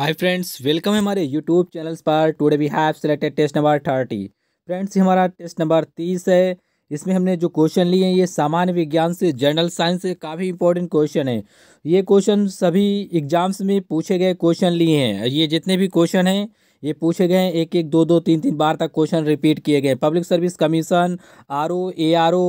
hi friends welcome है हमारे YouTube channels पर today we have selected test number thirty friends ये हमारा टेस्ट नंबर तीस है इसमें हमने जो क्वेश्चन लिए हैं ये सामान्य विज्ञान से जनरल साइंस से काफ़ी इंपॉर्टेंट क्वेश्चन है ये क्वेश्चन सभी एग्जाम्स में पूछे गए क्वेश्चन लिए हैं ये जितने भी क्वेश्चन हैं ये पूछे गए एक एक दो दो तीन तीन बार तक क्वेश्चन रिपीट किए गए public service commission R O A R O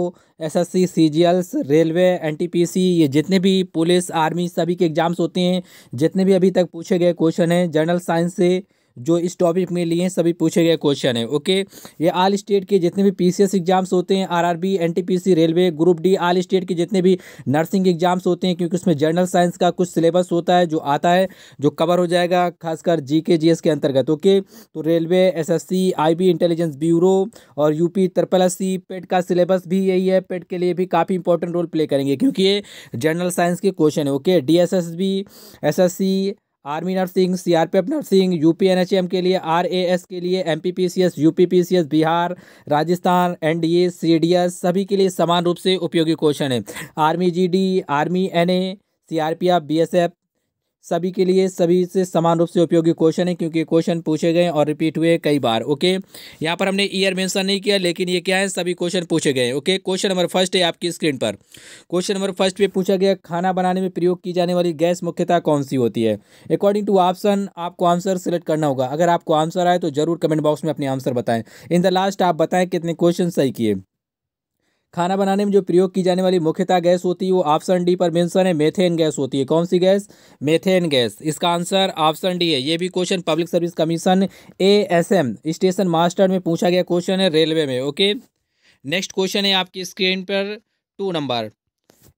S S C C G Ls railway N T P C ये जितने भी पुलिस आर्मी सभी के एग्जाम्स होते हैं जितने भी अभी तक पूछे गए क्वेश्चन हैं जनरल साइंस से जो इस टॉपिक में लिए हैं सभी पूछे गए क्वेश्चन है ओके ये आल स्टेट के जितने भी पीसीएस एग्जाम्स होते हैं RRB NTPC railway group D all state के जितने भी नर्सिंग एग्जाम्स होते हैं क्योंकि उसमें जनरल साइंस का कुछ सिलेबस होता है जो आता है जो कवर हो जाएगा खासकर जी के जी एस के अंतर्गत ओके तो railway S S C I B intelligence bureau और U P triple S C PET का सिलेबस भी यही है पेट e के लिए भी काफ़ी इंपॉर्टेंट रोल प्ले करेंगे क्योंकि ये जनरल साइंस के क्वेश्चन है okay D S S B S S C army nursing CRPF nursing UPNHM के लिए आरएएस के लिए MPPCS UPPCS Bihar Rajasthan NDA CDS सभी के लिए समान रूप से उपयोगी क्वेश्चन है army GD army NA CRPF BSF सभी के लिए सभी से समान रूप से उपयोगी क्वेश्चन है क्योंकि क्वेश्चन पूछे गए और रिपीट हुए कई बार ओके यहाँ पर हमने ईयर मेंशन नहीं किया लेकिन ये क्या है सभी क्वेश्चन पूछे गए ओके क्वेश्चन नंबर फर्स्ट है आपकी स्क्रीन पर क्वेश्चन नंबर फर्स्ट पे पूछा गया खाना बनाने में प्रयोग की जाने वाली गैस मुख्यतः कौन सी होती है अकॉर्डिंग टू ऑप्शन आपको आंसर सेलेक्ट करना होगा अगर आपको आंसर आए तो जरूर कमेंट बॉक्स में अपने आंसर बताएं इन द लास्ट आप बताएं कितने क्वेश्चन सही किए खाना बनाने में जो प्रयोग की जाने वाली मुख्यतः गैस होती है वो ऑप्शन डी पर मेंशन है मेथेन गैस होती है कौन सी गैस मेथेन गैस इसका आंसर ऑप्शन डी है ये भी question public service commission A S M station master में पूछा गया क्वेश्चन है रेलवे में ओके नेक्स्ट क्वेश्चन है आपकी स्क्रीन पर two number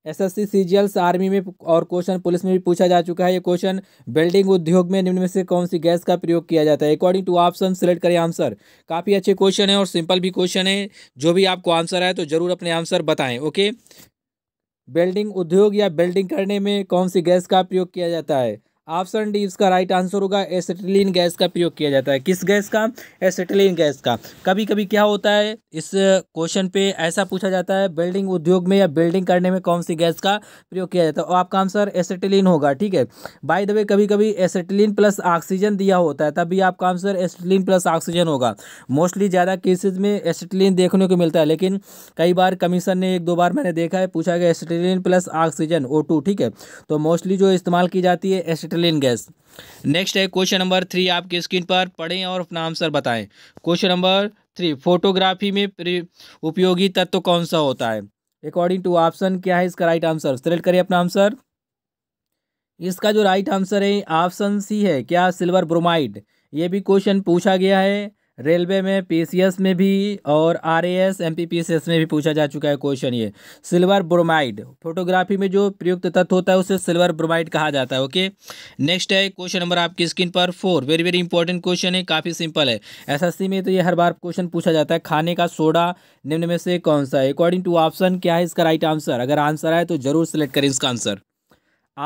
SSC CGLs army में और क्वेश्चन पुलिस में भी पूछा जा चुका है ये क्वेश्चन बिल्डिंग उद्योग में निम्न में से कौन सी गैस का प्रयोग किया जाता है अकॉर्डिंग टू ऑप्शन सेलेक्ट करें आंसर काफ़ी अच्छे क्वेश्चन है और सिंपल भी क्वेश्चन है जो भी आपको आंसर आए तो ज़रूर अपने आंसर बताएं ओके बिल्डिंग उद्योग या बिल्डिंग करने में कौन सी गैस का प्रयोग किया जाता है ऑप्शन डी इसका राइट आंसर होगा एसिटिलीन गैस का प्रयोग किया जाता है किस गैस का एसिटिलीन गैस का कभी कभी क्या होता है इस क्वेश्चन पे ऐसा पूछा जाता है बिल्डिंग उद्योग में या बिल्डिंग करने में कौन सी गैस का प्रयोग किया जाता है और तो आपका आंसर एसिटिलीन होगा ठीक है बाय द वे कभी कभी एसिटिलीन प्लस ऑक्सीजन दिया होता है तभी आपका आंसर एसिटिलीन प्लस ऑक्सीजन होगा मोस्टली ज़्यादा केसेज में एसिटिलीन देखने को मिलता है लेकिन कई बार कमीशन ने एक दो बार मैंने देखा है पूछा गया एसिटिलीन प्लस ऑक्सीजन ओ ठीक है तो मोस्टली जो इस्तेमाल की जाती है एसिटिलीन क्लोरीन गैस नेक्स्ट है क्वेश्चन नंबर थ्री आपके स्क्रीन पर पढ़ें और अपना आंसर बताएं क्वेश्चन नंबर थ्री फोटोग्राफी में उपयोगी तत्व तो कौन सा होता है अकॉर्डिंग टू ऑप्शन क्या है इसका राइट आंसर सेलेक्ट करिए अपना आंसर इसका जो राइट आंसर है ऑप्शन सी है क्या सिल्वर ब्रोमाइड ये भी क्वेश्चन पूछा गया है रेलवे में पीसीएस में भी और आरएएस एमपीपीसीएस में भी पूछा जा चुका है क्वेश्चन ये सिल्वर ब्रोमाइड फोटोग्राफी में जो प्रयुक्त तत्व होता है उसे सिल्वर ब्रोमाइड कहा जाता है ओके नेक्स्ट है क्वेश्चन नंबर आपकी स्क्रीन पर four very very important question है काफ़ी सिंपल है एसएससी में तो ये हर बार क्वेश्चन पूछा जाता है खाने का सोडा निम्न में से कौन सा है अकॉर्डिंग टू ऑप्शन क्या है इसका राइट आंसर अगर आंसर आए तो जरूर सेलेक्ट करें इसका आंसर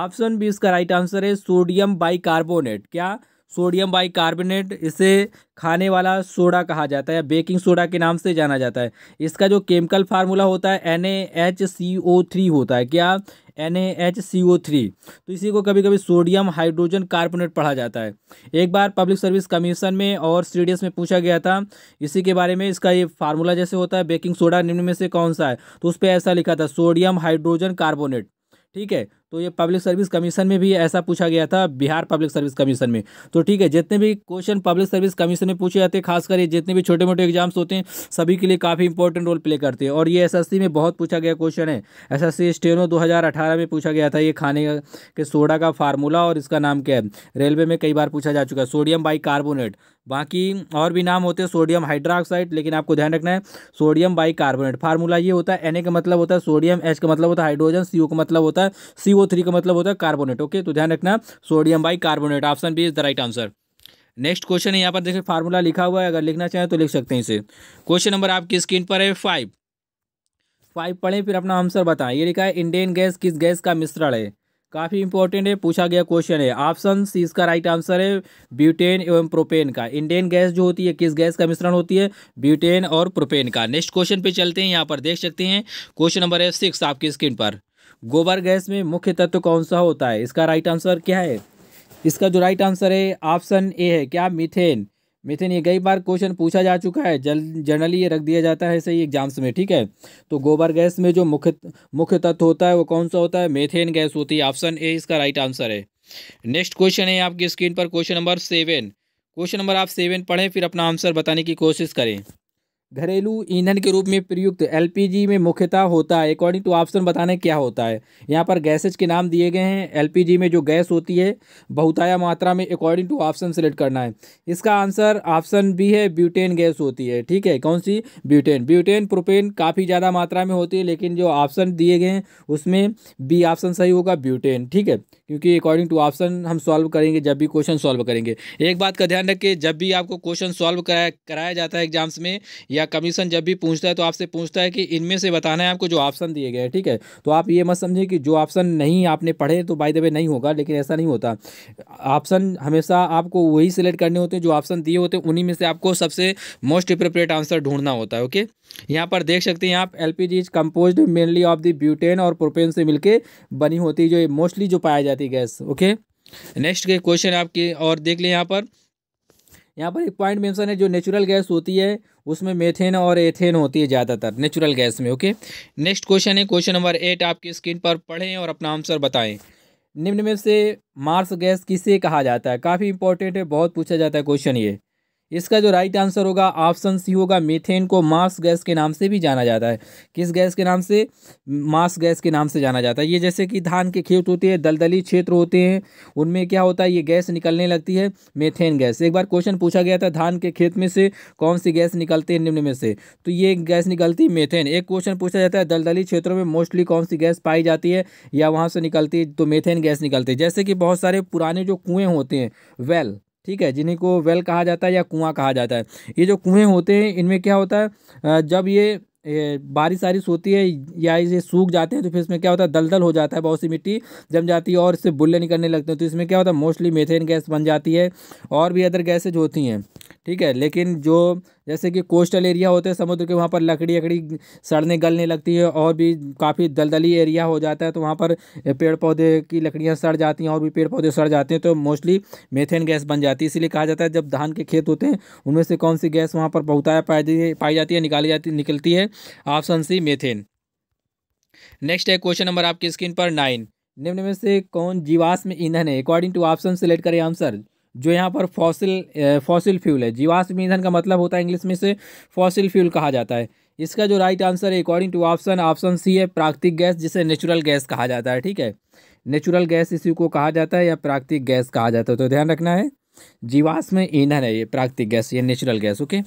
ऑप्शन बी इसका राइट आंसर है सोडियम बाई क्या सोडियम बाइकार्बोनेट इसे खाने वाला सोडा कहा जाता है बेकिंग सोडा के नाम से जाना जाता है इसका जो केमिकल फार्मूला होता है N H C O three होता है क्या N H C O three तो इसी को कभी कभी सोडियम हाइड्रोजन कार्बोनेट पढ़ा जाता है एक बार पब्लिक सर्विस कमीशन में और सी में पूछा गया था इसी के बारे में इसका ये फार्मूला जैसे होता है बेकिंग सोडा निम्न में से कौन सा है तो उस पर ऐसा लिखा था सोडियम हाइड्रोजन कार्बोनेट ठीक है तो ये पब्लिक सर्विस कमीशन में भी ऐसा पूछा गया था बिहार पब्लिक सर्विस कमीशन में तो ठीक है जितने भी क्वेश्चन पब्लिक सर्विस कमीशन में पूछे जाते हैं खासकर ये जितने भी छोटे मोटे एग्जाम्स होते हैं सभी के लिए काफ़ी इंपॉर्टेंट रोल प्ले करते हैं और ये एस में बहुत पूछा गया क्वेश्चन है एस एस सी स्टेनो दो में पूछा गया था ये खाने के सोडा का फार्मूला और इसका नाम क्या है रेलवे में कई बार पूछा जा चुका है सोडियम बाई कार्बोनेट बाकी और भी नाम होते हैं सोडियम हाइड्रोक्साइड लेकिन आपको ध्यान रखना है सोडियम बाई कार्बोनेट फार्मूला ये होता है एन का मतलब होता है सोडियम एच का मतलब होता है हाइड्रोजन सी का मतलब होता है सी थ्री का मतलब होता है कार्बोनेट ओके तो ध्यान रखना sodium bicarbonate option B is the right answer next question है यहाँ पर देखिए फार्मूला लिखा हुआ है अगर लिखना चाहें तो लिख सकते हैं इसे क्वेश्चन नंबर आपकी स्क्रीन पर है फाइव फाइव पढ़ें फिर अपना आंसर बताएं ये लिखा है इंडियन गैस किस गैस का मिश्रण है काफ़ी इंपॉर्टेंट है पूछा गया क्वेश्चन है ऑप्शन सी इसका राइट आंसर है ब्यूटेन एवं प्रोपेन का इंडियन गैस जो होती है किस गैस का मिश्रण होती है ब्यूटेन और प्रोपेन का नेक्स्ट क्वेश्चन पे चलते हैं यहाँ पर देख सकते हैं क्वेश्चन नंबर है सिक्स आपकी स्क्रीन पर गोबर गैस में मुख्य तत्व कौन सा होता है इसका राइट आंसर क्या है इसका जो राइट आंसर है ऑप्शन ए है क्या मिथेन मिथेन ये कई बार क्वेश्चन पूछा जा चुका है जल जनरली ये रख दिया जाता है सही एग्जाम्स में ठीक है तो गोबर गैस में जो मुख्य मुख्य तत्व होता है वो कौन सा होता है मेथेन गैस होती है ऑप्शन ए इसका राइट आंसर है नेक्स्ट क्वेश्चन है आपकी स्क्रीन पर question number seven question number आप सेवन पढ़ें फिर अपना आंसर बताने की कोशिश करें घरेलू ईंधन के रूप में प्रयुक्त एलपीजी में मुख्यतः होता है अकॉर्डिंग टू ऑप्शन बताने क्या होता है यहाँ पर गैसेज के नाम दिए गए हैं एलपीजी में जो गैस होती है बहुताया मात्रा में अकॉर्डिंग टू ऑप्शन सेलेक्ट करना है इसका आंसर ऑप्शन बी है ब्यूटेन गैस होती है ठीक है कौन सी ब्यूटेन ब्यूटेन प्रोपेन काफ़ी ज़्यादा मात्रा में होती है लेकिन जो ऑप्शन दिए गए हैं उसमें बी ऑप्शन सही होगा ब्यूटेन ठीक है क्योंकि अकॉर्डिंग टू ऑप्शन हम सॉल्व करेंगे जब भी क्वेश्चन सॉल्व करेंगे एक बात का ध्यान रखें जब भी आपको क्वेश्चन सॉल्व कराया कराया जाता है एग्जाम्स में या कमीशन जब भी पूछता है तो आपसे पूछता है कि इनमें से बताना है आपको जो ऑप्शन दिए गए ठीक है तो आप ये मत समझें कि जो ऑप्शन नहीं आपने पढ़े तो बाई द वे नहीं होगा लेकिन ऐसा नहीं होता ऑप्शन हमेशा आपको वही सिलेक्ट करने होते हैं जो ऑप्शन दिए होते हैं उन्हीं में से आपको सबसे मोस्ट अप्रोप्रिएट आंसर ढूंढना होता है ओके यहाँ पर देख सकते हैं आप L P G is compose mainly of the butane और प्रोपेन से मिलकर बनी होती है जो मोस्टली जो पाया है जाती है गैस ओके नेक्स्ट के क्वेश्चन आपके और देख लें यहाँ पर यहाँ पर एक पॉइंट मेंशन है जो नेचुरल गैस होती है उसमें मेथेन और एथेन होती है ज़्यादातर नेचुरल गैस में ओके नेक्स्ट क्वेश्चन है क्वेश्चन नंबर एट आपकी स्क्रीन पर पढ़ें और अपना आंसर बताएं निम्न में से मार्स गैस किसे कहा जाता है काफ़ी इंपॉर्टेंट है बहुत पूछा जाता है क्वेश्चन ये इसका जो राइट आंसर होगा ऑप्शन सी होगा मीथेन को मास गैस के नाम से भी जाना जाता है किस गैस के नाम से मास गैस के नाम से जाना जाता है ये जैसे कि धान के खेत होते हैं दलदली क्षेत्र होते हैं उनमें क्या होता है ये गैस निकलने लगती है मेथेन गैस एक बार क्वेश्चन पूछा गया था धान के खेत में से कौन सी गैस निकलते हैं निम्न में से तो ये गैस निकलती है मेथेन एक क्वेश्चन पूछा जाता है दलदली क्षेत्रों में मोस्टली कौन सी गैस पाई जाती है या वहाँ से निकलती है तो मेथेन गैस निकलती है जैसे कि बहुत सारे पुराने जो कुएँ होते हैं वेल ठीक है जिन्हें को वेल कहा जाता है या कुआं कहा जाता है ये जो कुएँ होते हैं इनमें क्या होता है जब ये बारिश वारिश होती है या ये सूख जाते हैं तो फिर इसमें क्या होता है दलदल हो जाता है बहुत सी मिट्टी जम जाती है और इससे बुल्ले निकलने लगते हैं तो इसमें क्या होता है मोस्टली मेथेन गैस बन जाती है और भी अदर गैसेज होती हैं ठीक है लेकिन जो जैसे कि कोस्टल एरिया होते हैं समुद्र के वहाँ पर लकड़ी अकड़ी सड़ने गलने लगती है और भी काफ़ी दलदली एरिया हो जाता है तो वहाँ पर पेड़ पौधे की लकड़ियाँ सड़ जाती हैं और भी पेड़ पौधे सड़ जाते हैं तो मोस्टली मेथेन गैस बन जाती है इसीलिए कहा जाता है जब धान के खेत होते हैं उनमें से कौन सी गैस वहाँ पर बहुताया पाई पाई जाती है निकाली जाती निकलती है ऑप्शन सी मेथेन नेक्स्ट है क्वेश्चन नंबर आपकी स्क्रीन पर नाइन निम्न में से कौन जीवाश्म ईंधन है अकॉर्डिंग टू ऑप्शन सेलेक्ट करें आंसर जो यहाँ पर फॉसिल फॉसिल फ्यूल है जीवाश्म ईंधन का मतलब होता है इंग्लिश में से फॉसिल फ्यूल कहा जाता है इसका जो राइट आंसर है according to option option C है प्राकृतिक गैस जिसे नेचुरल गैस कहा जाता है ठीक है नेचुरल गैस इसी को कहा जाता है या प्राकृतिक गैस कहा जाता है तो ध्यान रखना है जीवाश्म ईंधन है ये प्राकृतिक गैस या नेचुरल गैस ओके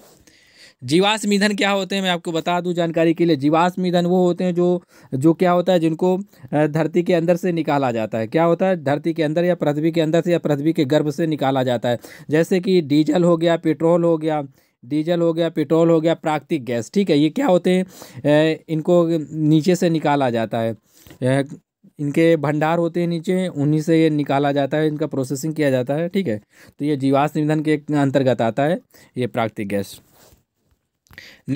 जीवाश्म ईंधन क्या होते हैं मैं आपको बता दूं जानकारी के लिए जीवाश्म ईंधन वो होते हैं जो जो क्या होता है जिनको धरती के अंदर से निकाला जाता है क्या होता है धरती के अंदर या पृथ्वी के अंदर से या पृथ्वी के गर्भ से निकाला जाता है जैसे कि डीजल हो गया पेट्रोल हो गया डीजल हो गया पेट्रोल हो गया प्राकृतिक गैस ठीक है ये क्या होते हैं इनको नीचे से निकाला जाता है इनके भंडार होते हैं नीचे उन्हीं से ये निकाला जाता है इनका प्रोसेसिंग किया जाता है ठीक है तो ये जीवाश्म ईंधन के अंतर्गत आता है ये प्राकृतिक गैस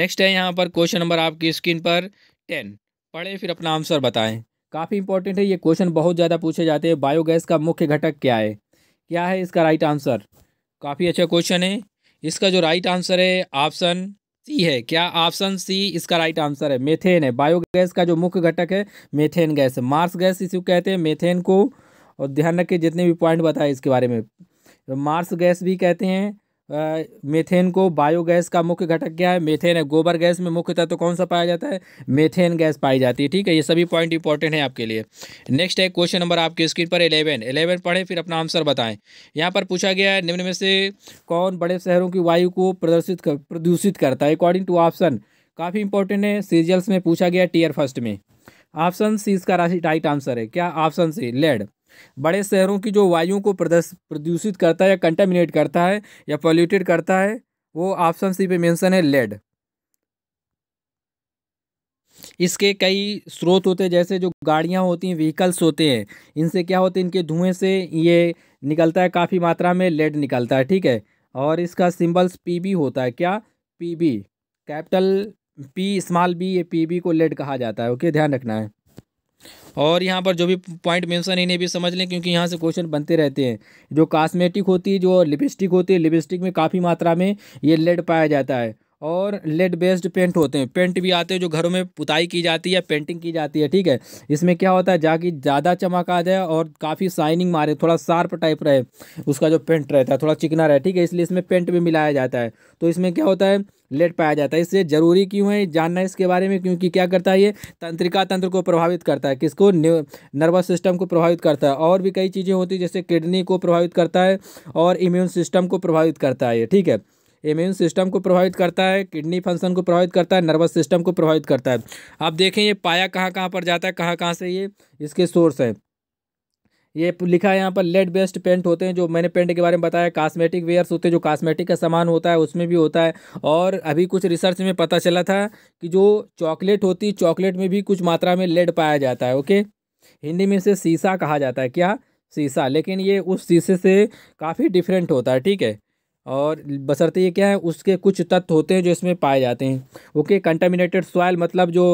नेक्स्ट है यहाँ पर क्वेश्चन नंबर आपकी स्क्रीन पर टेन पढ़ें फिर अपना आंसर बताएं काफ़ी इंपॉर्टेंट है ये क्वेश्चन बहुत ज़्यादा पूछे जाते हैं बायोगैस का मुख्य घटक क्या है क्या है इसका राइट आंसर काफ़ी अच्छा क्वेश्चन है इसका जो राइट आंसर है ऑप्शन सी है क्या ऑप्शन सी इसका राइट आंसर है मेथेन है बायोगैस का जो मुख्य घटक है मेथेन गैस है मार्स गैस इसको कहते हैं मेथेन को और ध्यान रखें जितने भी पॉइंट बताए इसके बारे में मार्स गैस भी कहते हैं मेथेन को बायोगैस का मुख्य घटक क्या है मेथेन है गोबर गैस में मुख्य तत्व तो कौन सा पाया जाता है मेथेन गैस पाई जाती है ठीक है ये सभी पॉइंट इंपॉर्टेंट है आपके लिए नेक्स्ट है क्वेश्चन नंबर आपके स्क्रीन पर एलेवन इलेवन पढ़ें फिर अपना आंसर बताएं यहाँ पर पूछा गया है निम्न में से कौन बड़े शहरों की वायु को प्रदर्शित कर, प्रदूषित करता है अकॉर्डिंग टू ऑप्शन काफ़ी इंपॉर्टेंट है सीरियल्स में पूछा गया टीयर फर्स्ट में ऑप्शन सी इसका राशि टाइट आंसर है क्या ऑप्शन सी लेड बड़े शहरों की जो वायु को प्रदूषित करता है या कंटामिनेट करता है या पॉल्यूटेड करता है वो ऑप्शन सी पे मेंशन है लेड इसके कई स्रोत होते हैं जैसे जो गाड़ियाँ होती हैं व्हीकल्स होते हैं इनसे क्या होते हैं इनके धुएं से ये निकलता है काफ़ी मात्रा में लेड निकलता है ठीक है और इसका सिंबल्स पीबी होता है क्या PB capital P small B ये पीबी को लेड कहा जाता है ओके ध्यान रखना है और यहाँ पर जो भी पॉइंट मेंशन है इन्हें भी समझ लें क्योंकि यहाँ से क्वेश्चन बनते रहते हैं जो कास्मेटिक होती है जो लिपस्टिक होती है लिपस्टिक में काफ़ी मात्रा में ये लेड पाया जाता है और लेड बेस्ड पेंट होते हैं पेंट भी आते हैं जो घरों में पुताई की जाती है पेंटिंग की जाती है ठीक है इसमें क्या होता है जाकि ज़्यादा चमक आ जाए और काफ़ी साइनिंग मारे थोड़ा शार्प टाइप रहे उसका जो पेंट रहता है थोड़ा चिकना रहे ठीक है इसलिए इसमें पेंट भी मिलाया जाता है तो इसमें क्या होता है लेट पाया जाता है इससे ज़रूरी क्यों है जानना इसके बारे में क्योंकि क्या करता है ये तंत्रिका तंत्र को प्रभावित करता है किसको नर्वस सिस्टम को प्रभावित करता है और भी कई चीज़ें होती हैं जैसे किडनी को प्रभावित करता है और इम्यून सिस्टम को प्रभावित करता है ये ठीक है इम्यून सिस्टम को प्रभावित करता है किडनी फंक्शन को प्रभावित करता है नर्वस सिस्टम को प्रभावित करता है आप देखें ये पाया कहाँ कहाँ पर जाता है कहाँ कहाँ से ये इसके सोर्स हैं ये लिखा है यहाँ पर लेड बेस्ड पेंट होते हैं जो मैंने पेंट के बारे में बताया कास्मेटिक वेयर्स होते हैं जो कास्मेटिक का सामान होता है उसमें भी होता है और अभी कुछ रिसर्च में पता चला था कि जो चॉकलेट होती है चॉकलेट में भी कुछ मात्रा में लेड पाया जाता है ओके हिंदी में इसे शीशा कहा जाता है क्या शीशा लेकिन ये उस शीशे से काफ़ी डिफरेंट होता है ठीक है और बसरते ये क्या है उसके कुछ तत्व होते हैं जो इसमें पाए जाते हैं ओके कंटामिनेटेड सॉयल मतलब जो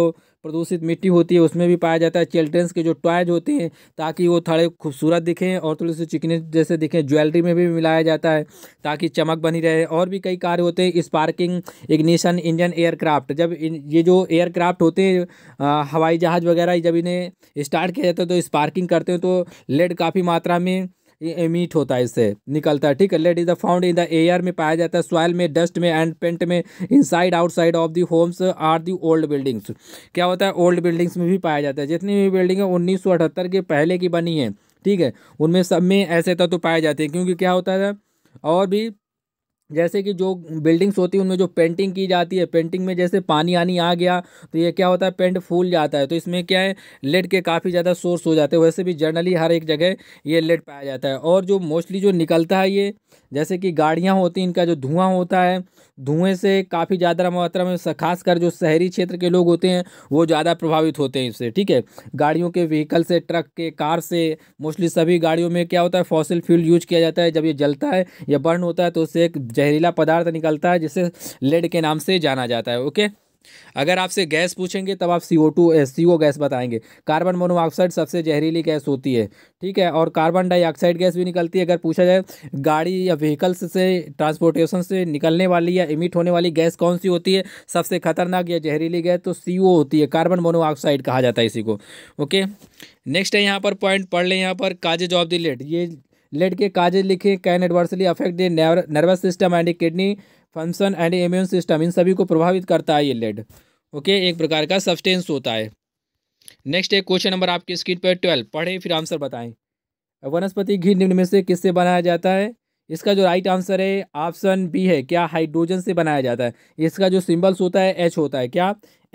प्रदूषित मिट्टी होती है उसमें भी पाया जाता है चिल्ड्रेंस के जो टॉयज होते हैं ताकि वो थोड़े खूबसूरत दिखें और थोड़े से चिकने जैसे दिखें ज्वेलरी में भी मिलाया जाता है ताकि चमक बनी रहे और भी कई कार्य होते हैं स्पार्किंग इग्निशन इंजन एयरक्राफ्ट जब ये जो एयरक्राफ्ट होते हैं हवाई जहाज़ वगैरह जब इन्हें स्टार्ट किया जाता है तो स्पार्किंग करते हैं तो लेड काफ़ी मात्रा में एमिट होता है इससे निकलता है ठीक है lead is the found in the air में पाया जाता है सॉयल में डस्ट में एंड पेंट में inside outside of the homes are the old buildings क्या होता है ओल्ड बिल्डिंग्स में भी पाया जाता है जितनी भी बिल्डिंग है उन्नीस के पहले की बनी है ठीक है उनमें सब में ऐसे तत्व तो पाए जाते हैं क्योंकि क्या होता है और भी जैसे कि जो बिल्डिंग्स होती है उनमें जो पेंटिंग की जाती है पेंटिंग में जैसे पानी आनी आ गया तो ये क्या होता है पेंट फूल जाता है तो इसमें क्या है लेड के काफ़ी ज़्यादा सोर्स हो जाते हैं वैसे भी जनरली हर एक जगह ये लेड पाया जाता है और जो मोस्टली जो निकलता है ये जैसे कि गाड़ियाँ होती इनका जो धुआं होता है धुएँ से काफ़ी ज़्यादा मात्रा में खासकर जो शहरी क्षेत्र के लोग होते हैं वो ज़्यादा प्रभावित होते हैं इससे ठीक है गाड़ियों के व्हीकल से ट्रक के कार से मोस्टली सभी गाड़ियों में क्या होता है फॉसिल फ्यूल यूज किया जाता है जब ये जलता है या बर्न होता है तो उससे एक जहरीला पदार्थ निकलता है जिसे लेड के नाम से जाना जाता है ओके अगर आपसे गैस पूछेंगे तब आप C O two C O gas बताएंगे कार्बन मोनोऑक्साइड सबसे जहरीली गैस होती है ठीक है और कार्बन डाइऑक्साइड गैस भी निकलती है अगर पूछा जाए गाड़ी या व्हीकल्स से ट्रांसपोर्टेशन से निकलने वाली या इमिट होने वाली गैस कौन सी होती है सबसे खतरनाक या जहरीली गैस तो सी ओ होती है कार्बन मोनोऑक्साइड कहा जाता है इसी को ओके नेक्स्ट है यहाँ पर पॉइंट पढ़ लें यहाँ पर काजेज ऑफ द लेट ये लेट के काजेज लिखे can adversely affect the nervous system and kidney function and immune system इन सभी को प्रभावित करता है ये लेड ओके एक प्रकार का सब्सटेंस होता है नेक्स्ट है क्वेश्चन नंबर आपके स्क्रीन पर ट्वेल्व पढ़ें फिर आंसर बताएं वनस्पति घी निम्न में से किससे बनाया जाता है इसका जो राइट आंसर है ऑप्शन बी है क्या हाइड्रोजन से बनाया जाता है इसका जो सिंबल्स होता है एच होता है क्या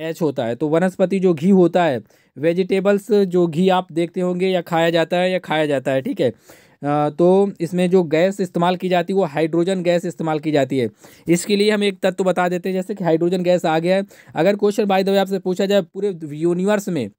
एच होता है तो वनस्पति जो घी होता है वेजिटेबल्स जो घी आप देखते होंगे या खाया जाता है या खाया जाता है ठीक है तो इसमें जो गैस इस्तेमाल की जाती है वो हाइड्रोजन गैस इस्तेमाल की जाती है इसके लिए हम एक तत्व बता देते हैं जैसे कि हाइड्रोजन गैस आ गया है अगर क्वेश्चन बाई द वे आपसे पूछा जाए पूरे यूनिवर्स में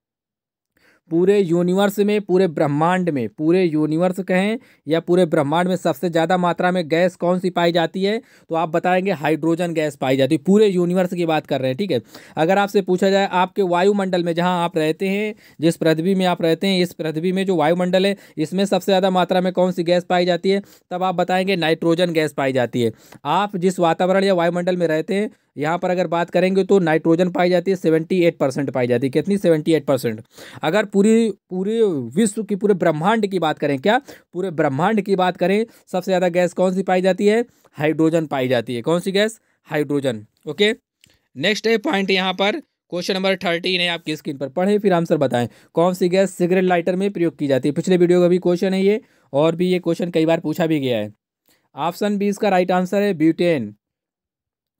पूरे यूनिवर्स में पूरे ब्रह्मांड में पूरे यूनिवर्स कहें या पूरे ब्रह्मांड में सबसे ज़्यादा मात्रा में गैस कौन सी पाई जाती है तो आप बताएंगे हाइड्रोजन गैस पाई जाती है पूरे यूनिवर्स की बात कर रहे हैं ठीक है अगर आपसे पूछा जाए आपके वायुमंडल में जहाँ आप रहते हैं जिस पृथ्वी में आप रहते हैं इस पृथ्वी में जो वायुमंडल है इसमें सबसे ज़्यादा मात्रा में कौन सी गैस पाई जाती है तब आप बताएँगे नाइट्रोजन गैस पाई जाती है आप जिस वातावरण या वायुमंडल में रहते हैं यहाँ पर अगर बात करेंगे तो नाइट्रोजन पाई जाती है सेवेंटी एट परसेंट पाई जाती है कितनी सेवेंटी एट परसेंट अगर पूरी पूरे विश्व की पूरे ब्रह्मांड की बात करें क्या पूरे ब्रह्मांड की बात करें सबसे ज़्यादा गैस कौन सी पाई जाती है हाइड्रोजन पाई जाती है कौन सी गैस हाइड्रोजन ओके नेक्स्ट है पॉइंट यहाँ पर क्वेश्चन नंबर थर्टीन है आपकी स्क्रीन पर पढ़ें फिर आंसर बताएं कौन सी गैस सिगरेट लाइटर में प्रयोग की जाती है पिछले वीडियो का भी क्वेश्चन है ये और भी ये क्वेश्चन कई बार पूछा भी गया है ऑप्शन बी इसका राइट आंसर है ब्यूटेन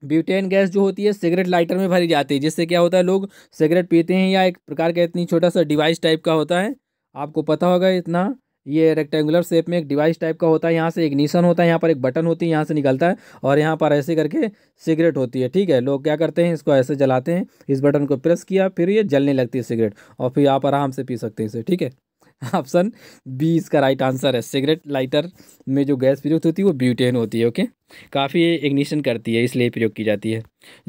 ब्यूटेन गैस जो होती है सिगरेट लाइटर में भरी जाती है जिससे क्या होता है लोग सिगरेट पीते हैं या एक प्रकार का इतनी छोटा सा डिवाइस टाइप का होता है आपको पता होगा इतना ये रेक्टेंगुलर शेप में एक डिवाइस टाइप का होता है यहाँ से इग्निशन होता है यहाँ पर एक बटन होती है यहाँ से निकलता है और यहाँ पर ऐसे करके सिगरेट होती है ठीक है लोग क्या करते हैं इसको ऐसे जलाते हैं इस बटन को प्रेस किया फिर ये जलने लगती है सिगरेट और फिर आप आराम से पी सकते हैं इसे ठीक है ऑप्शन बी इसका राइट आंसर है सिगरेट लाइटर में जो गैस प्रयुक्त होती है वो ब्यूटेन होती है ओके काफ़ी इग्निशन करती है इसलिए प्रयोग की जाती है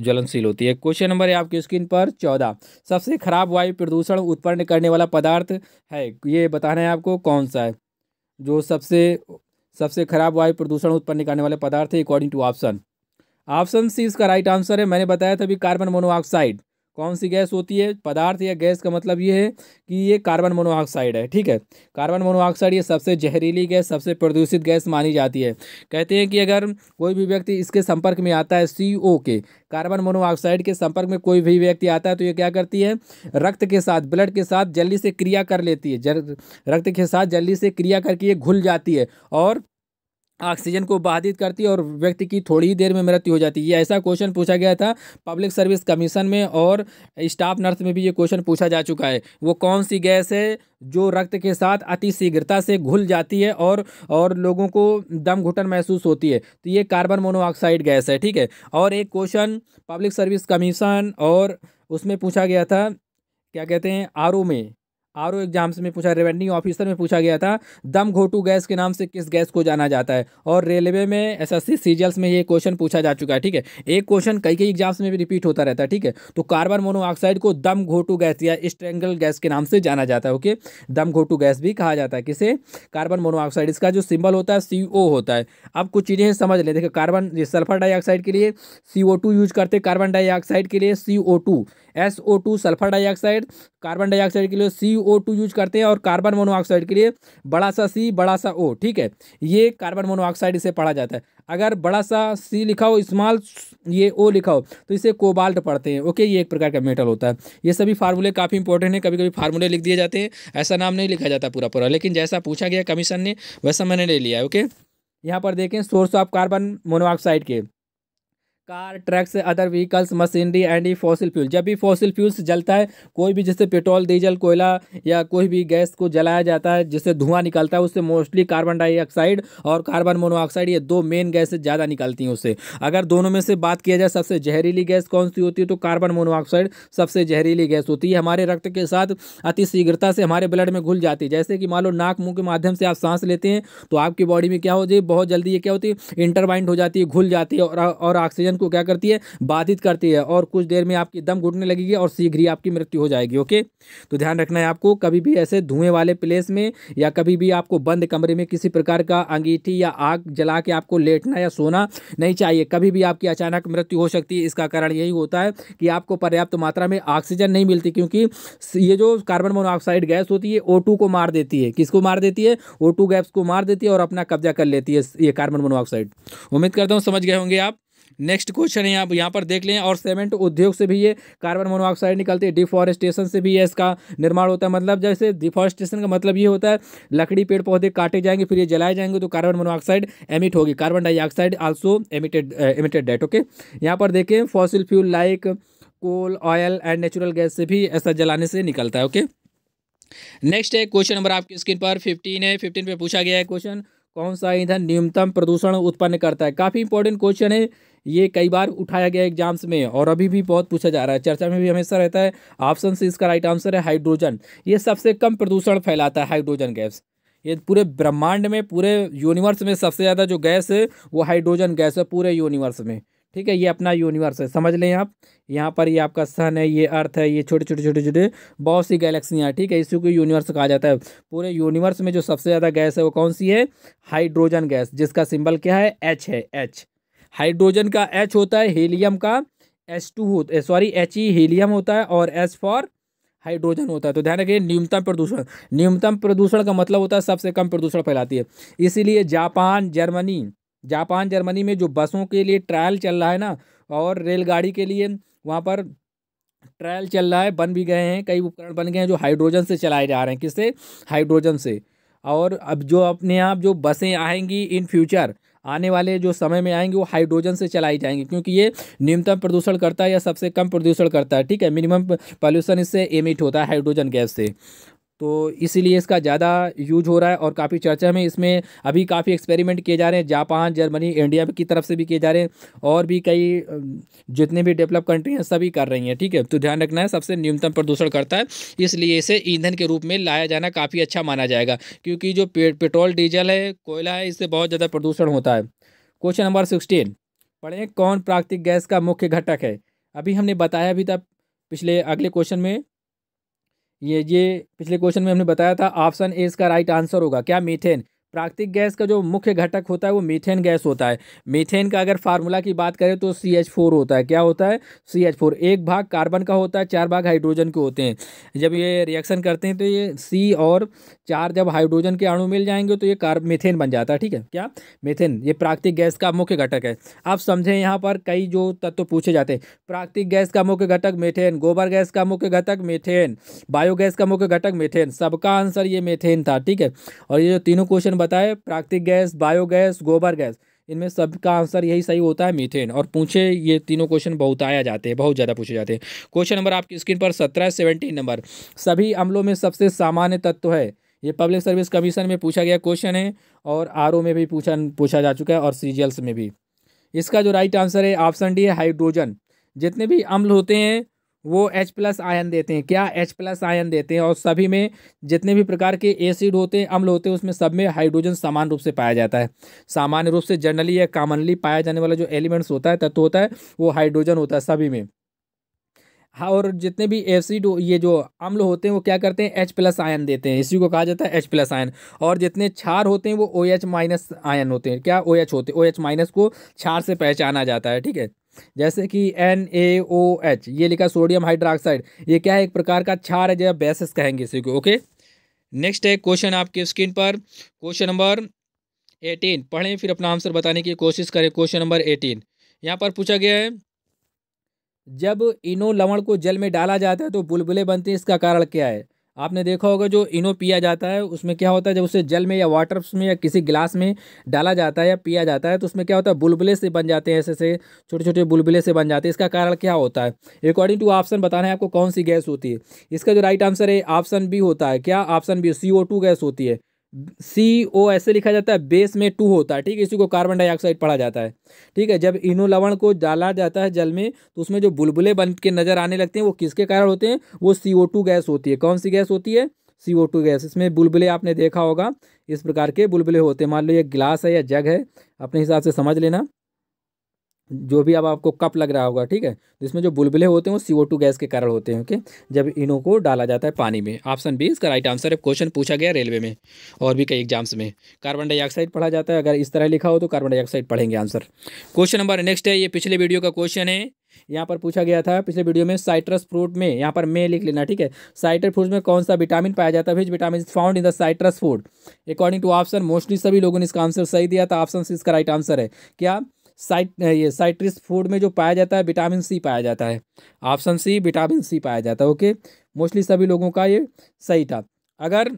ज्वलनशील होती है क्वेश्चन नंबर है आपकी स्क्रीन पर चौदह सबसे खराब वायु प्रदूषण उत्पन्न करने वाला पदार्थ है ये बताना है आपको कौन सा है जो सबसे सबसे खराब वायु प्रदूषण उत्पन्न करने वाले पदार्थ है according to option option C इसका राइट आंसर है मैंने बताया था अभी कार्बन मोनोऑक्साइड कौन सी गैस होती है पदार्थ या गैस का मतलब ये है कि ये कार्बन मोनोऑक्साइड है ठीक है कार्बन मोनोऑक्साइड ये सबसे जहरीली गैस सबसे प्रदूषित गैस मानी जाती है कहते हैं कि अगर कोई भी व्यक्ति इसके संपर्क में आता है सी के कार्बन मोनोऑक्साइड के संपर्क में कोई भी व्यक्ति आता है तो ये क्या करती है रक्त के साथ ब्लड के साथ जल्दी से क्रिया कर लेती है रक्त के साथ जल्दी से क्रिया करके ये घुल जाती है और ऑक्सीजन को बाधित करती है और व्यक्ति की थोड़ी ही देर में मृत्यु हो जाती है ये ऐसा क्वेश्चन पूछा गया था पब्लिक सर्विस कमीशन में और स्टाफ नर्स में भी ये क्वेश्चन पूछा जा चुका है वो कौन सी गैस है जो रक्त के साथ अति शीघ्रता से घुल जाती है और और लोगों को दम घुटन महसूस होती है तो ये कार्बन मोनोऑक्साइड गैस है ठीक है और एक क्वेश्चन पब्लिक सर्विस कमीशन और उसमें पूछा गया था क्या कहते हैं आर में आर एग्जाम्स में पूछा रेवेन्यू ऑफिसर में पूछा गया था दम घोटू गैस के नाम से किस गैस को जाना जाता है और रेलवे में एस एस सीजल्स में ये क्वेश्चन पूछा जा चुका है ठीक है एक क्वेश्चन कई कई एग्जाम्स में भी रिपीट होता रहता है ठीक है तो कार्बन मोनोऑक्साइड को दम घोटू गैस या स्ट्रेंगल गैस के नाम से जाना जाता है ओके दम घोटू गैस भी कहा जाता है किसे कार्बन मोनोऑक्साइड इसका जो सिंबल होता है सी होता है अब कुछ चीज़ें समझ लें देखिए कार्बन सल्फर डाइऑक्साइड के लिए सी यूज करते कार्बन डाइऑक्साइड के लिए C S O two sulphur dioxide carbon dioxide के लिए सी ओ टू यूज करते हैं और कार्बन मोनोऑक्साइड के लिए बड़ा सा सी बड़ा सा ओ ठीक है ये कार्बन मोनोऑक्साइड इसे पढ़ा जाता है अगर बड़ा सा सी लिखा हो स्मॉल ये ओ लिखा हो तो इसे कोबाल्ट पढ़ते हैं ओके ये एक प्रकार का मेटल होता है ये सभी फार्मूले काफ़ी इंपॉर्टेंट हैं कभी कभी फार्मूले लिख दिए जाते हैं ऐसा नाम नहीं लिखा जाता पूरा पूरा लेकिन जैसा पूछा गया कमीशन ने वैसा मैंने ले लिया है ओके यहाँ पर देखें सोर्स ऑफ कार्बन मोनोऑक्साइड के car trucks other vehicles machinery and fossil fuel जब भी फॉसिल फ्यूल्स जलता है कोई भी जैसे पेट्रोल डीजल कोयला या कोई भी गैस को जलाया जाता है जिससे धुआं निकलता है उससे मोस्टली कार्बन डाइऑक्साइड और कार्बन मोनोऑक्साइड ये दो मेन गैसें ज़्यादा निकलती हैं उससे अगर दोनों में से बात किया जाए सबसे जहरीली गैस कौन सी होती है तो कार्बन मोनोऑक्साइड सबसे जहरीली गैस होती है हमारे रक्त के साथ अतिशीघ्रता से हमारे ब्लड में घुल जाती है जैसे कि मान लो नाक मुँह के माध्यम से आप सांस लेते हैं तो आपकी बॉडी में क्या होती है बहुत जल्दी ये क्या होती है इंटरबाइंड हो जाती है घुल जाती है और ऑक्सीजन गैलन को क्या करती है बाधित करती है और कुछ देर में आपकी दम घुटने लगेगी और शीघ्र ही आपकी मृत्यु हो जाएगी ओके तो ध्यान रखना है आपको कभी भी ऐसे धुएं वाले प्लेस में या कभी भी आपको बंद कमरे में किसी प्रकार का अंगीठी या आग जला के आपको लेटना या सोना नहीं चाहिए कभी भी आपकी अचानक मृत्यु हो सकती है इसका कारण यही होता है कि आपको पर्याप्त मात्रा में ऑक्सीजन नहीं मिलती क्योंकि ये जो कार्बन मोनोऑक्साइड गैस होती है ओ को मार देती है किसको मार देती है ओ गैस को मार देती है और अपना कब्जा कर लेती है ये कार्बन मोनोऑक्साइड उम्मीद करता हूँ समझ गए होंगे आप नेक्स्ट क्वेश्चन है आप यहाँ पर देख लें और सीमेंट उद्योग से भी ये कार्बन मोनोऑक्साइड निकलती है डिफॉरेस्टेशन से भी ये इसका निर्माण होता है मतलब जैसे डिफॉरेस्टेशन का मतलब ये होता है लकड़ी पेड़ पौधे काटे जाएंगे फिर ये जलाए जाएंगे तो कार्बन मोनोऑक्साइड एमिट होगी carbon dioxide also emitted emitted that okay यहाँ पर देखें fossil fuel like coal oil and natural gas से भी ऐसा जलाने से निकलता है ओके नेक्स्ट है क्वेश्चन नंबर आपकी स्क्रीन पर फिफ्टीन है फिफ्टीन पे पूछा गया है क्वेश्चन कौन सा ईंधन न्यूनतम प्रदूषण उत्पन्न करता है काफ़ी इंपॉर्टेंट क्वेश्चन है ये कई बार उठाया गया एग्जाम्स में और अभी भी बहुत पूछा जा रहा है चर्चा में भी हमेशा रहता है ऑप्शन से इसका राइट आंसर है हाइड्रोजन ये सबसे कम प्रदूषण फैलाता है हाइड्रोजन गैस ये पूरे ब्रह्मांड में पूरे यूनिवर्स में सबसे ज़्यादा जो गैस है वो हाइड्रोजन गैस है पूरे यूनिवर्स में ठीक है ये अपना यूनिवर्स है समझ लें आप यहाँ पर ये आपका सन है ये अर्थ है ये छोटे छोटे छोटे छोटे बहुत सी गैलेक्सियाँ ठीक है इसी को यूनिवर्स कहा जाता है पूरे यूनिवर्स में जो सबसे ज़्यादा गैस है वो कौन सी है हाइड्रोजन गैस जिसका सिंबल क्या है एच है एच हाइड्रोजन का एच होता है हीलियम का एच टू होता सॉरी एच ई हीलियम होता है और एच फॉर हाइड्रोजन होता है तो ध्यान रखिए न्यूनतम प्रदूषण न्यूनतम प्रदूषण का मतलब होता है सबसे कम प्रदूषण फैलाती है इसीलिए जापान जर्मनी जापान जर्मनी में जो बसों के लिए ट्रायल चल रहा है ना और रेलगाड़ी के लिए वहाँ पर ट्रायल चल रहा है बन भी गए हैं कई उपकरण बन गए हैं जो हाइड्रोजन से चलाए जा रहे हैं किससे हाइड्रोजन से और अब जो अपने आप जो बसें आएंगी इन फ्यूचर आने वाले जो समय में आएंगे वो हाइड्रोजन से चलाई जाएंगी क्योंकि ये न्यूनतम प्रदूषण करता है या सबसे कम प्रदूषण करता है ठीक है मिनिमम पॉल्यूशन इससे एमिट होता है हाइड्रोजन गैस से तो इसीलिए इसका ज़्यादा यूज हो रहा है और काफ़ी चर्चा में इसमें अभी काफ़ी एक्सपेरिमेंट किए जा रहे हैं जापान जर्मनी इंडिया की तरफ से भी किए जा रहे हैं और भी कई जितने भी डेवलप कंट्री हैं सभी कर रही हैं ठीक है तो ध्यान रखना है सबसे न्यूनतम प्रदूषण करता है इसलिए इसे ईंधन के रूप में लाया जाना काफ़ी अच्छा माना जाएगा क्योंकि जो पे, पेट्रोल डीजल है कोयला है इससे बहुत ज़्यादा प्रदूषण होता है क्वेश्चन नंबर सिक्सटीन पढ़ें कौन प्राकृतिक गैस का मुख्य घटक है अभी हमने बताया भी था पिछले अगले क्वेश्चन में ये ये पिछले क्वेश्चन में हमने बताया था ऑप्शन ए इसका राइट आंसर होगा क्या मीथेन प्राकृतिक गैस का जो मुख्य घटक होता है वो मीथेन गैस होता है मीथेन का अगर फार्मूला की बात करें तो सी एच फोर होता है क्या होता है सी एच फोर एक भाग कार्बन का होता है चार भाग हाइड्रोजन के होते हैं जब ये रिएक्शन करते हैं तो ये सी और चार जब हाइड्रोजन के अणु मिल जाएंगे तो ये कार्ब मीथेन बन जाता है ठीक है क्या मीथेन ये प्राकृतिक गैस का मुख्य घटक है आप समझें यहाँ पर कई जो तत्व पूछे जाते हैं प्राकृतिक गैस का मुख्य घटक मीथेन गोबर गैस का मुख्य घटक मीथेन बायोगैस का मुख्य घटक मीथेन सबका आंसर ये मीथेन था ठीक है और ये जो तीनों क्वेश्चन बताए प्राकृतिक गैस बायोगैस गोबर गैस इनमें सबका आंसर यही सही होता है मीथेन और पूछे ये तीनों क्वेश्चन बहुत आया जाते हैं बहुत ज़्यादा पूछे जाते हैं क्वेश्चन नंबर आपकी स्क्रीन पर सत्रह सेवेंटीन नंबर सभी अम्लों में सबसे सामान्य तत्व है ये पब्लिक सर्विस कमीशन में पूछा गया क्वेश्चन है और आर में भी पूछा पूछा जा चुका है और सी में भी इसका जो राइट आंसर है ऑप्शन डी है हाइड्रोजन जितने भी अम्ल होते हैं वो H प्लस आयन देते हैं क्या H प्लस आयन देते हैं और सभी में जितने भी प्रकार के एसिड होते हैं अम्ल होते हैं उसमें सब में हाइड्रोजन समान रूप से पाया जाता है सामान्य रूप से जनरली या कॉमनली पाया जाने वाला जो एलिमेंट्स होता है तत्व होता है वो हाइड्रोजन होता है सभी में हाँ और जितने भी एसिड ये जो अम्ल होते हैं वो क्या करते हैं एच प्लस आयन देते हैं इसी को कहा जाता है एच प्लस आयन और जितने क्षार होते हैं वो O OH H minus ion होते हैं क्या ओ OH एच होते हैं ओ OH एच माइनस को क्षार से पहचाना जाता है ठीक है जैसे कि एन ए ओ एच ये लिखा सोडियम हाइड्रोक्साइड ये क्या है एक प्रकार का क्षार है जो बेसिस कहेंगे इसी को ओके नेक्स्ट है क्वेश्चन आपके स्क्रीन पर क्वेश्चन नंबर एटीन पढ़ें फिर अपना आंसर बताने की कोशिश करें क्वेश्चन नंबर एटीन यहाँ पर पूछा गया है जब इनो लवण को जल में डाला जाता है तो बुलबुले बनते हैं इसका कारण क्या है आपने देखा होगा जो इनो पिया जाता है उसमें क्या होता है जब उसे जल में या वाटर में या किसी गिलास में डाला जाता है या पिया जाता है तो उसमें क्या होता है बुलबुले से बन जाते हैं ऐसे से छोटे छोटे बुलबुले से बन जाते हैं इसका कारण क्या होता है अकॉर्डिंग टू ऑप्शन बताना है आपको कौन सी गैस होती है इसका जो राइट आंसर है ऑप्शन बी होता है क्या ऑप्शन बी सी गैस होती है सी ओ ऐसे लिखा जाता है बेस में टू होता है ठीक है इसी को कार्बन डाइऑक्साइड पढ़ा जाता है ठीक है जब इनो लवण को डाला जाता है जल में तो उसमें जो बुलबुले बन के नज़र आने लगते हैं वो किसके कारण होते हैं वो सी ओ टू गैस होती है कौन सी गैस होती है सी ओ टू गैस इसमें बुलबुले आपने देखा होगा इस प्रकार के बुलबुले होते हैं मान लो ये गिलास है या जग है अपने हिसाब से समझ लेना जो भी अब आपको कप लग रहा होगा ठीक है जिसमें तो इसमें जो बुलबुले होते हैं वो ओ टू गैस के कारण होते हैं ओके जब इनों को डाला जाता है पानी में ऑप्शन बी इसका राइट आंसर है क्वेश्चन पूछा गया रेलवे में और भी कई एग्जाम्स में कार्बन डाइऑक्साइड पढ़ा जाता है अगर इस तरह लिखा हो तो कार्बन डाइऑक्साइड पढ़ेंगे आंसर क्वेश्चन नंबर नेक्स्ट है ये पिछले वीडियो का क्वेश्चन है यहाँ पर पूछा गया था पिछले वीडियो में साइट्रस फ्रूट में यहाँ पर मे लिख लेना ठीक है साइट्रस फ्रूट में कौन सा विटामिन पाया जाता है which vitamin is found in the citrus fruit according to option mostly सभी लोगों ने इसका आंसर सही दिया था ऑप्शन सी इसका राइट आंसर है क्या साइट ये साइट्रस फूड में जो पाया जाता है विटामिन सी पाया जाता है ऑप्शन सी विटामिन सी पाया जाता है ओके मोस्टली सभी लोगों का ये सही था अगर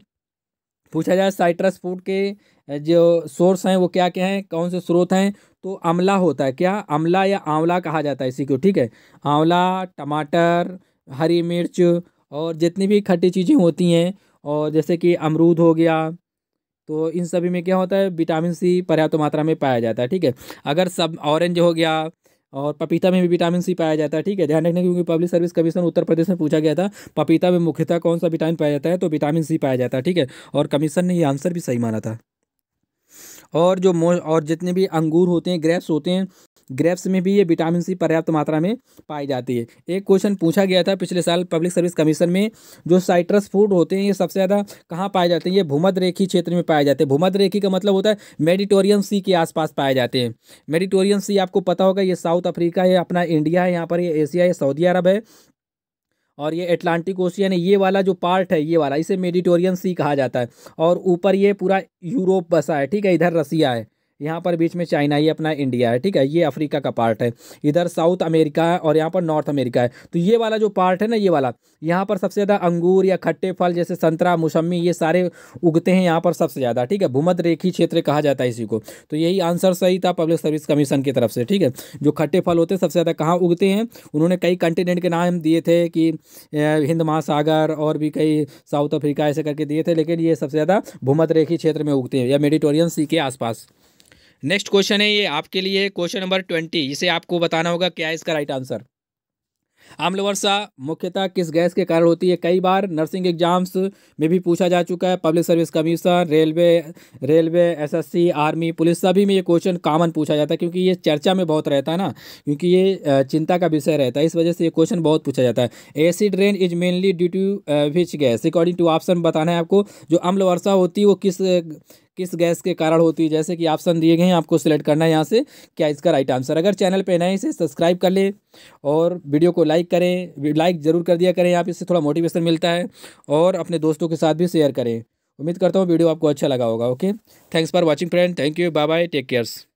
पूछा जाए साइट्रस फूड के जो सोर्स हैं वो क्या क्या हैं कौन से स्रोत हैं तो आंवला होता है क्या आंवला या आंवला कहा जाता है इसी को ठीक है आंवला टमाटर हरी मिर्च और जितनी भी खट्टी चीज़ें होती हैं और जैसे कि अमरूद हो गया तो इन सभी में क्या होता है विटामिन सी पर्याप्त मात्रा में पाया जाता है ठीक है अगर सब ऑरेंज हो गया और पपीता में भी विटामिन सी पाया जाता है ठीक है ध्यान रखना क्योंकि public service commission Uttar Pradesh में पूछा गया था पपीता में मुख्यतः कौन सा विटामिन पाया जाता है तो विटामिन सी पाया जाता है ठीक है और कमीशन ने ये आंसर भी सही माना था और जो मो और जितने भी अंगूर होते हैं ग्रेप्स होते हैं ग्रेप्स में भी ये विटामिन सी पर्याप्त मात्रा में पाई जाती है एक क्वेश्चन पूछा गया था पिछले साल पब्लिक सर्विस कमीशन में जो साइट्रस फूड होते हैं ये सबसे ज़्यादा कहाँ पाए जाते हैं ये भूमध रेखी क्षेत्र में पाए जाते हैं भूमध रेखी का मतलब होता है मेडिटोरियन सी के आसपास पाए जाते हैं मेडिटोरियन सी आपको पता होगा ये साउथ अफ्रीका है अपना इंडिया है यहाँ पर ये एशिया है सऊदी अरब है और ये अटलांटिक ओशियन है ये वाला जो पार्ट है ये वाला इसे मेडिटोरियन सी कहा जाता है और ऊपर ये पूरा यूरोप बसा है ठीक है इधर रसिया है यहाँ पर बीच में चाइना ही अपना इंडिया है ठीक है ये अफ्रीका का पार्ट है इधर साउथ अमेरिका है और यहाँ पर नॉर्थ अमेरिका है तो ये वाला जो पार्ट है ना ये वाला यहाँ पर सबसे ज़्यादा अंगूर या खट्टे फल जैसे संतरा मौसमी ये सारे उगते हैं यहाँ पर सबसे ज़्यादा ठीक है भूमध रेखी क्षेत्र कहा जाता है इसी को तो यही आंसर सही था पब्लिक सर्विस कमीशन की तरफ से ठीक है जो खट्टे फल होते हैं सबसे ज़्यादा कहाँ उगते हैं उन्होंने कई कंटिनेंट के नाम दिए थे कि हिंद महासागर और भी कई साउथ अफ्रीका ऐसे करके दिए थे लेकिन ये सबसे ज़्यादा भूमध रेखी क्षेत्र में उगते हैं या मेडिटोरियन सी के आसपास नेक्स्ट क्वेश्चन है ये आपके लिए क्वेश्चन नंबर ट्वेंटी इसे आपको बताना होगा क्या इसका राइट आंसर आम्ल वर्षा मुख्यतः किस गैस के कारण होती है कई बार नर्सिंग एग्जाम्स में भी पूछा जा चुका है public service commission railway railway SSC army police सभी में ये क्वेश्चन कॉमन पूछा जाता है क्योंकि ये चर्चा में बहुत रहता है ना क्योंकि ये चिंता का विषय रहता है इस वजह से ये क्वेश्चन बहुत पूछा जाता है acid rain is mainly due to which gas according to option बताना है आपको जो अम्ल वर्षा होती है वो किस किस गैस के कारण होती है जैसे कि ऑप्शन दिए गए हैं आपको सिलेक्ट करना है यहाँ से क्या इसका राइट आंसर अगर चैनल पर नए इसे सब्सक्राइब कर लें और वीडियो को लाइक करें लाइक ज़रूर कर दिया करें आप इससे थोड़ा मोटिवेशन मिलता है और अपने दोस्तों के साथ भी शेयर करें उम्मीद करता हूँ वीडियो आपको अच्छा लगा होगा okay thanks for watching friend thank you bye bye take cares